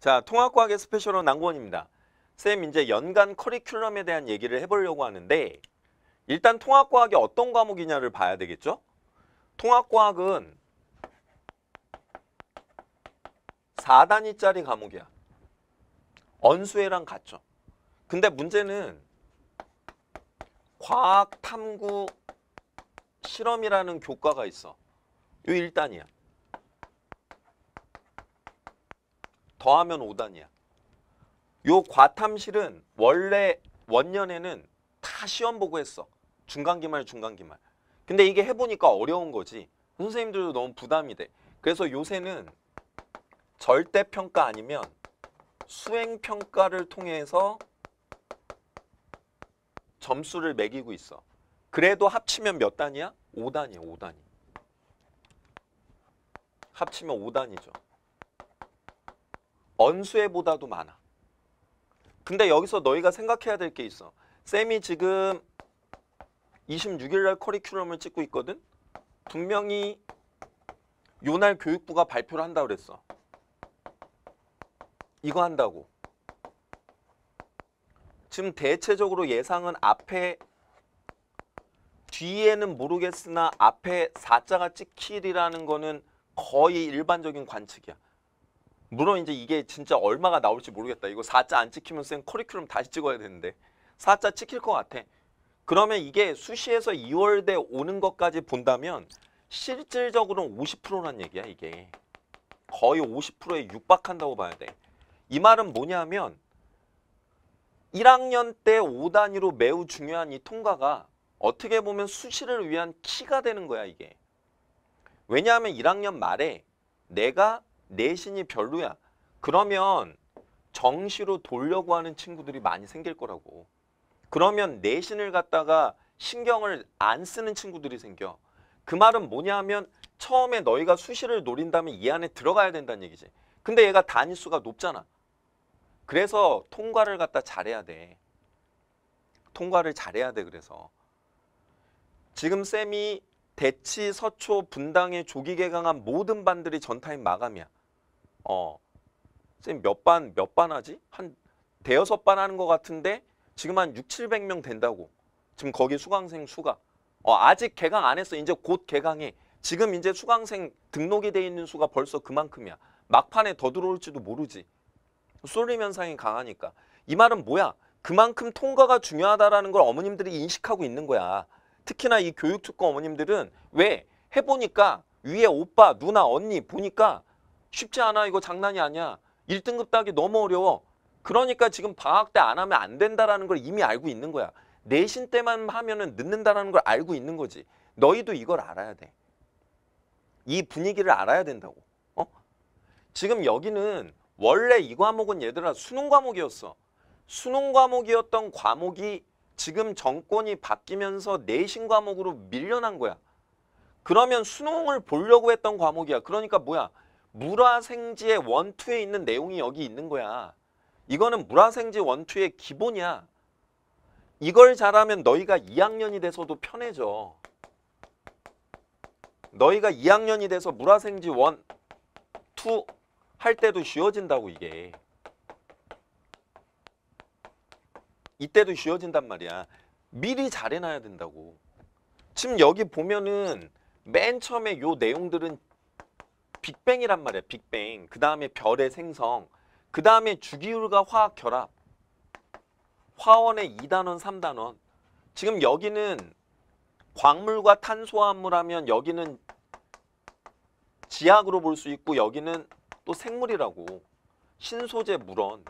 자, 통합과학의 스페셜은 난구원입니다. 쌤, 이제 연간 커리큘럼에 대한 얘기를 해보려고 하는데 일단 통합과학이 어떤 과목이냐를 봐야 되겠죠? 통합과학은 4단위짜리 과목이야. 언수회랑 같죠. 근데 문제는 과학 탐구 실험이라는 교과가 있어. 이 1단이야. 더하면 5단이야. 요 과탐실은 원래 원년에는 다 시험 보고 했어. 중간기말 중간기말. 근데 이게 해보니까 어려운 거지. 선생님들도 너무 부담이 돼. 그래서 요새는 절대평가 아니면 수행평가를 통해서 점수를 매기고 있어. 그래도 합치면 몇 단이야? 5단이야, 5단이. 합치면 5단이죠. 언수회보다도 많아. 근데 여기서 너희가 생각해야 될 게 있어. 쌤이 지금 26일 날 커리큘럼을 찍고 있거든. 분명히 요날 교육부가 발표를 한다고 그랬어. 이거 한다고. 지금 대체적으로 예상은 앞에 뒤에는 모르겠으나 앞에 4자가 찍힐이라는 거는 거의 일반적인 관측이야. 물론 이제 이게 진짜 얼마가 나올지 모르겠다. 이거 4자 안 찍히면 쌤 커리큘럼 다시 찍어야 되는데 4자 찍힐 것 같아. 그러면 이게 수시에서 2월대 오는 것까지 본다면 실질적으로는 50%란 얘기야 이게. 거의 50%에 육박한다고 봐야 돼. 이 말은 뭐냐면 1학년 때 5단위로 매우 중요한 이 통과가 어떻게 보면 수시를 위한 키가 되는 거야 이게. 왜냐하면 1학년 말에 내가 내신이 별로야. 그러면 정시로 돌려고 하는 친구들이 많이 생길 거라고. 그러면 내신을 갖다가 신경을 안 쓰는 친구들이 생겨. 그 말은 뭐냐 하면 처음에 너희가 수시를 노린다면 이 안에 들어가야 된다는 얘기지. 근데 얘가 단위수가 높잖아. 그래서 통과를 갖다 잘해야 돼. 통과를 잘해야 돼 그래서. 지금 쌤이 대치, 서초, 분당에 조기 개강한 모든 반들이 전타임 마감이야. 어. 선생님 몇 반, 몇 반 하지? 한 대여섯 반 하는 것 같은데 지금 한 6, 700명 된다고. 지금 거기 수강생 수가. 어, 아직 개강 안 했어. 이제 곧 개강해. 지금 이제 수강생 등록이 돼 있는 수가 벌써 그만큼이야. 막판에 더 들어올지도 모르지. 쏠림 현상이 강하니까. 이 말은 뭐야? 그만큼 통과가 중요하다라는 걸 어머님들이 인식하고 있는 거야. 특히나 이교육특권 어머님들은 왜? 해보니까 위에 오빠, 누나, 언니 보니까 쉽지 않아. 이거 장난이 아니야. 1등급 따기 너무 어려워. 그러니까 지금 방학 때 안 하면 안 된다라는 걸 이미 알고 있는 거야. 내신 때만 하면은 늦는다라는 걸 알고 있는 거지. 너희도 이걸 알아야 돼. 이 분위기를 알아야 된다고. 어? 지금 여기는 원래 이 과목은 얘들아 수능 과목이었어. 수능 과목이었던 과목이 지금 정권이 바뀌면서 내신 과목으로 밀려난 거야. 그러면 수능을 보려고 했던 과목이야. 그러니까 뭐야? 물화생지의 원투에 있는 내용이 여기 있는 거야. 이거는 물화생지 원투의 기본이야. 이걸 잘하면 너희가 2학년이 돼서도 편해져. 너희가 2학년이 돼서 물화생지 원, 투할 때도 쉬워진다고 이게. 이때도 쉬워진단 말이야. 미리 잘해놔야 된다고. 지금 여기 보면은 맨 처음에 요 내용들은 빅뱅이란 말이야. 빅뱅. 그 다음에 별의 생성. 그 다음에 주기율과 화학 결합. 화원의 2단원, 3단원. 지금 여기는 광물과 탄소화물 하면 여기는 지약으로 볼 수 있고 여기는 또 생물이라고. 신소재 물원.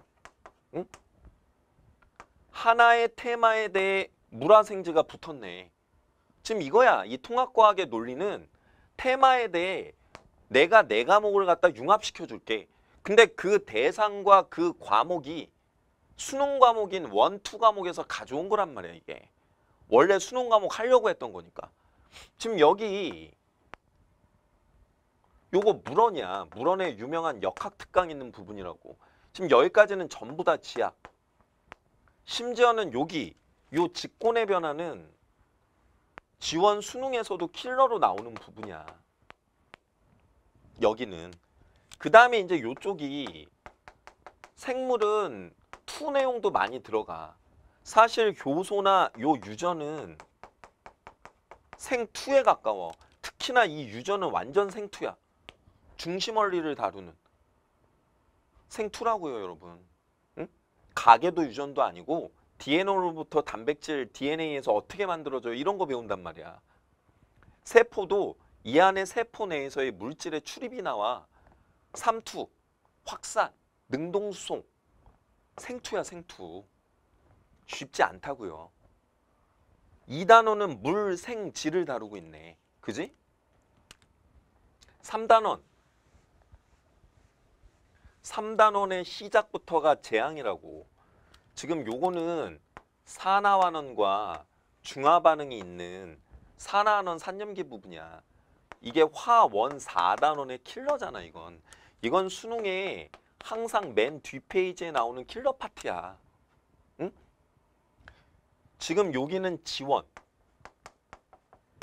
응? 하나의 테마에 대해 물화생지가 붙었네. 지금 이거야. 이 통합과학의 논리는 테마에 대해 내가 내 과목을 갖다 융합시켜 줄게. 근데 그 대상과 그 과목이 수능 과목인 원, 투 과목에서 가져온 거란 말이야 이게. 원래 수능 과목 하려고 했던 거니까. 지금 여기 요거 물원이야. 물원의 유명한 역학 특강 있는 부분이라고. 지금 여기까지는 전부 다 지압. 심지어는 여기 요 직권의 변화는 지원 수능에서도 킬러로 나오는 부분이야. 여기는. 그 다음에 이제 요쪽이 생물은 투 내용도 많이 들어가. 사실 교소나 요 유전은 생투에 가까워. 특히나 이 유전은 완전 생투야. 중심원리를 다루는. 생투라고요, 여러분. 응? 가계도 유전도 아니고 DNA로부터 단백질, DNA에서 어떻게 만들어져요? 이런 거 배운단 말이야. 세포도 이안에 세포 내에서의 물질의 출입이 나와 삼투, 확산, 능동수송, 생투야 생투. 쉽지 않다고요. 이단원은 물, 생, 질을 다루고 있네. 그지? 3단원. 3단원의 시작부터가 재앙이라고. 지금 요거는 산화환원과 중화반응이 있는 산화환원 산염기 부분이야. 이게 화원 4단원의 킬러잖아 이건. 이건 수능에 항상 맨 뒷페이지에 나오는 킬러 파트야. 응? 지금 여기는 지원.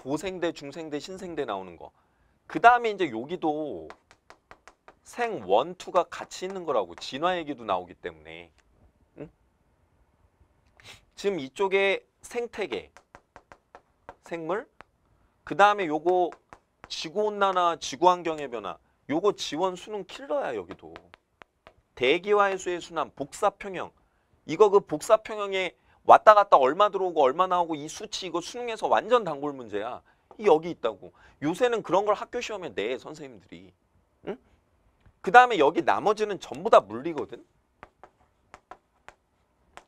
고생대, 중생대, 신생대 나오는 거. 그 다음에 이제 여기도 생, 원, 투가 같이 있는 거라고 진화 얘기도 나오기 때문에 응? 지금 이쪽에 생태계, 생물 그 다음에 요거 지구온난화, 지구환경의 변화 요거 지원 수능 킬러야 여기도. 대기화해 수의 순환, 복사평형 이거 그 복사평형에 왔다 갔다 얼마 들어오고 얼마 나오고 이 수치 이거 수능에서 완전 단골 문제야. 여기 있다고. 요새는 그런 걸 학교 시험에 내 선생님들이. 응? 그 다음에 여기 나머지는 전부 다 물리거든.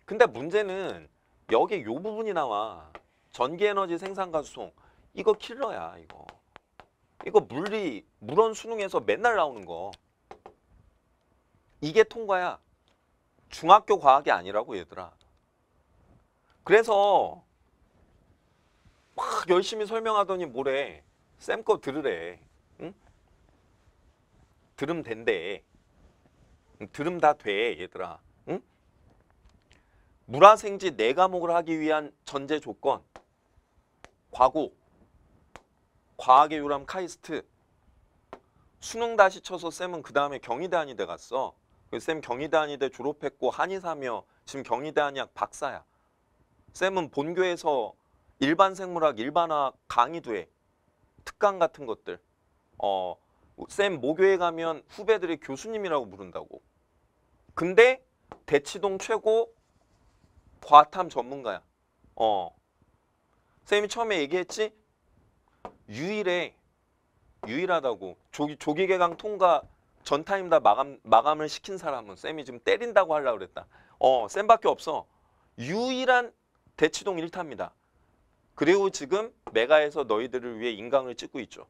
근데 문제는 여기 요 부분이 나와. 전기에너지 생산과수송 이거 킬러야 이거. 이거 물리 물원 수능에서 맨날 나오는 거 이게 통과야 중학교 과학이 아니라고 얘들아 그래서 막 열심히 설명하더니 뭐래 쌤 거 들으래 응? 들음 된대 들음 다돼 얘들아 응? 물화생지 네 과목을 하기 위한 전제 조건 과고 과학의 유람 카이스트 수능 다시 쳐서 쌤은 그 다음에 경희대한의대 갔어. 쌤 경희대한의대 졸업했고 한의사며 지금 경희대한의학 박사야. 쌤은 본교에서 일반 생물학, 일반학 강의도 해. 특강 같은 것들. 어, 쌤 모교에 가면 후배들이 교수님이라고 부른다고. 근데 대치동 최고 과탐 전문가야. 어. 쌤이 처음에 얘기했지? 유일해 유일하다고 조기 조기 개강 통과 전 타임 다 마감 마감을 시킨 사람은 쌤이 지금 때린다고 하려고 그랬다. 어, 쌤밖에 없어. 유일한 대치동 1타입니다. 그리고 지금 메가에서 너희들을 위해 인강을 찍고 있죠.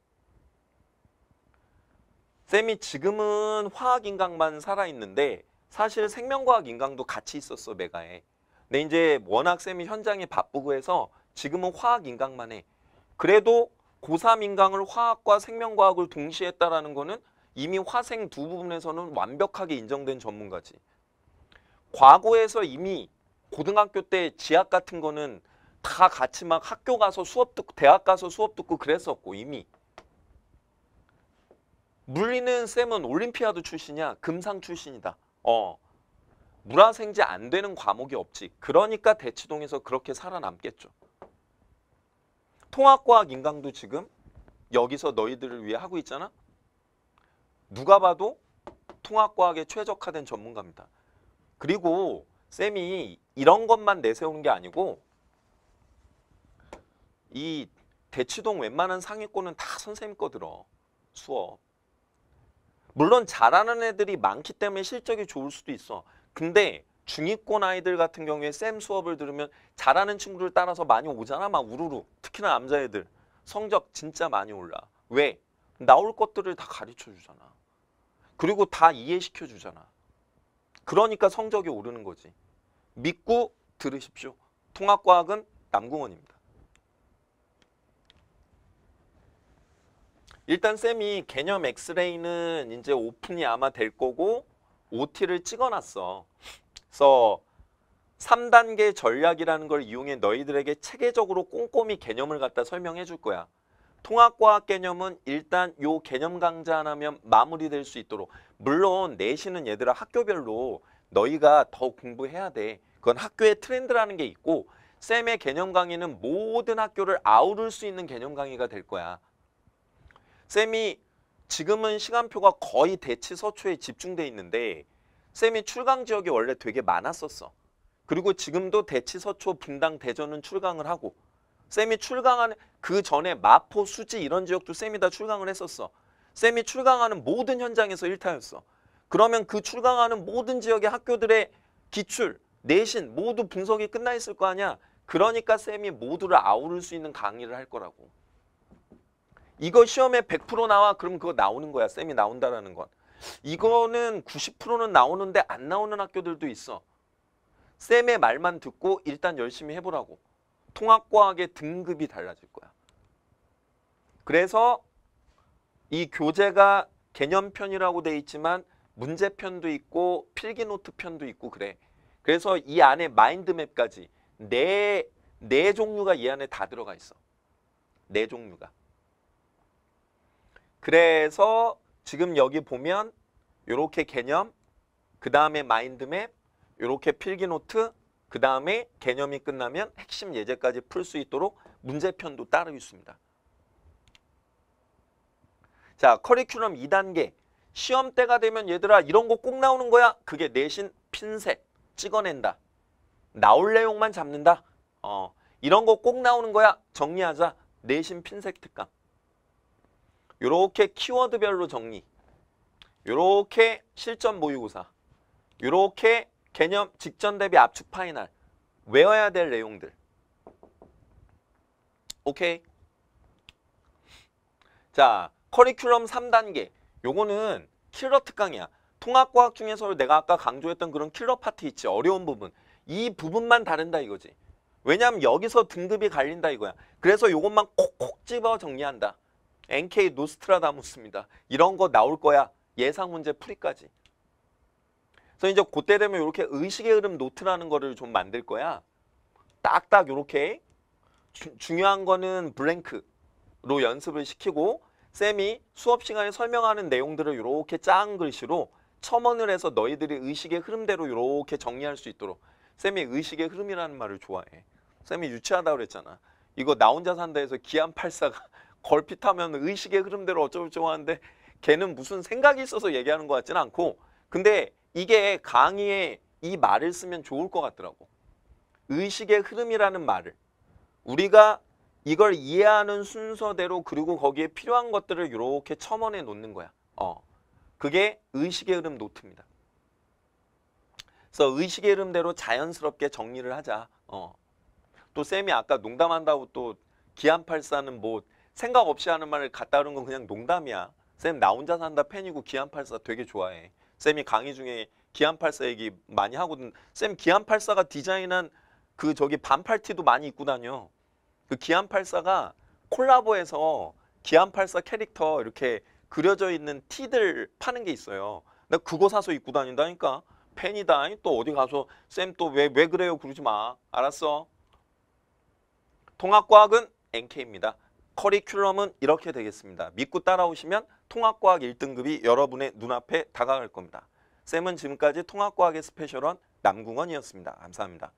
쌤이 지금은 화학 인강만 살아있는데 사실 생명과학 인강도 같이 있었어 메가에. 근데 이제 워낙 쌤이 현장에 바쁘고 해서 지금은 화학 인강만 해. 그래도 고3 인강을 화학과 생명과학을 동시에 했다라는 거는 이미 화생 두 부분에서는 완벽하게 인정된 전문가지. 과거에서 이미 고등학교 때 지학 같은 거는 다 같이 막 학교 가서 수업 듣고 대학 가서 수업 듣고 그랬었고 이미 물리는 쌤은 올림피아드 출신이야 금상 출신이다 어 물화생지 안 되는 과목이 없지 그러니까 대치동에서 그렇게 살아남겠죠 통합과학 인강도 지금 여기서 너희들을 위해 하고 있잖아. 누가 봐도 통합과학에 최적화된 전문가입니다. 그리고 쌤이 이런 것만 내세우는 게 아니고 이 대치동 웬만한 상위권은 다 선생님 거 들어 수업 물론 잘하는 애들이 많기 때문에 실적이 좋을 수도 있어 근데 중위권 아이들 같은 경우에 쌤 수업을 들으면 잘하는 친구들 따라서 많이 오잖아 막 우르르 특히나 남자애들 성적 진짜 많이 올라 왜? 나올 것들을 다 가르쳐 주잖아 그리고 다 이해시켜 주잖아 그러니까 성적이 오르는 거지 믿고 들으십시오 통합과학은 남궁원입니다 일단 쌤이 개념 엑스레이는 이제 오픈이 아마 될 거고 OT를 찍어놨어 그래서 3단계 전략이라는 걸 이용해 너희들에게 체계적으로 꼼꼼히 개념을 갖다 설명해 줄 거야. 통합과학 개념은 일단 요 개념 강좌 하나면 마무리될 수 있도록 물론 내신은 얘들아 학교별로 너희가 더 공부해야 돼. 그건 학교의 트렌드라는 게 있고 쌤의 개념 강의는 모든 학교를 아우를 수 있는 개념 강의가 될 거야. 쌤이 지금은 시간표가 거의 대치서초에 집중돼 있는데 쌤이 출강 지역이 원래 되게 많았었어. 그리고 지금도 대치, 서초, 분당, 대전은 출강을 하고 쌤이 출강하는 그 전에 마포, 수지 이런 지역도 쌤이 다 출강을 했었어. 쌤이 출강하는 모든 현장에서 일타였어 그러면 그 출강하는 모든 지역의 학교들의 기출, 내신 모두 분석이 끝나 있을 거 아니야. 그러니까 쌤이 모두를 아우를 수 있는 강의를 할 거라고. 이거 시험에 100% 나와 그럼 그거 나오는 거야. 쌤이 나온다라는 건. 이거는 90%는 나오는데 안 나오는 학교들도 있어. 쌤의 말만 듣고 일단 열심히 해보라고. 통합과학의 등급이 달라질 거야. 그래서 이 교재가 개념편이라고 돼 있지만 문제편도 있고 필기노트 편도 있고 그래. 그래서 이 안에 마인드맵까지 네, 네 종류가 이 안에 다 들어가 있어. 네 종류가. 그래서 지금 여기 보면 이렇게 개념, 그 다음에 마인드맵, 이렇게 필기노트, 그 다음에 개념이 끝나면 핵심 예제까지 풀 수 있도록 문제편도 따로 있습니다. 자, 커리큘럼 2단계. 시험 때가 되면 얘들아 이런 거 꼭 나오는 거야. 그게 내신 핀셋 찍어낸다. 나올 내용만 잡는다. 어, 이런 거 꼭 나오는 거야. 정리하자. 내신 핀셋 특강. 이렇게 키워드별로 정리 이렇게 실전 모의고사 이렇게 개념 직전 대비 압축 파이널 외워야 될 내용들 오케이 자 커리큘럼 3단계 요거는 킬러 특강이야 통합과학 중에서 내가 아까 강조했던 그런 킬러 파트 있지 어려운 부분 이 부분만 다른다 이거지 왜냐하면 여기서 등급이 갈린다 이거야 그래서 요것만 콕콕 집어 정리한다 NK 노스트라다무스입니다. 이런 거 나올 거야. 예상 문제 풀이까지. 그래서 이제 그때 되면 이렇게 의식의 흐름 노트라는 거를 좀 만들 거야. 딱딱 이렇게 주, 중요한 거는 블랭크로 연습을 시키고 쌤이 수업 시간에 설명하는 내용들을 이렇게 짠 글씨로 첨언을 해서 너희들이 의식의 흐름대로 이렇게 정리할 수 있도록 쌤이 의식의 흐름이라는 말을 좋아해. 쌤이 유치하다고 그랬잖아. 이거 나 혼자 산다 해서 기안팔사가 걸핏하면 의식의 흐름대로 어쩌고저쩌고 하는데 걔는 무슨 생각이 있어서 얘기하는 것 같지는 않고 근데 이게 강의에 이 말을 쓰면 좋을 것 같더라고. 의식의 흐름이라는 말을 우리가 이걸 이해하는 순서대로 그리고 거기에 필요한 것들을 이렇게 첨언해 놓는 거야. 어, 그게 의식의 흐름 노트입니다. 그래서 의식의 흐름대로 자연스럽게 정리를 하자. 어. 또 쌤이 아까 농담한다고 또 기안팔사는 뭐 생각 없이 하는 말을 갖다 하는 건 그냥 농담이야. 쌤 나 혼자 산다 팬이고 기안팔사 되게 좋아해. 쌤이 강의 중에 기안팔사 얘기 많이 하거든. 쌤 기안팔사가 디자인한 그 저기 반팔티도 많이 입고 다녀. 그 기안팔사가 콜라보해서 기안팔사 캐릭터 이렇게 그려져 있는 티들 파는 게 있어요. 나 그거 사서 입고 다닌다니까. 팬이다. 또 어디 가서 쌤 또 왜 왜 그래요 그러지 마. 알았어. 통합과학은 NK입니다. 커리큘럼은 이렇게 되겠습니다. 믿고 따라오시면 통합과학 1등급이 여러분의 눈앞에 다가갈 겁니다. 쌤은 지금까지 통합과학의 스페셜원 남궁원이었습니다. 감사합니다.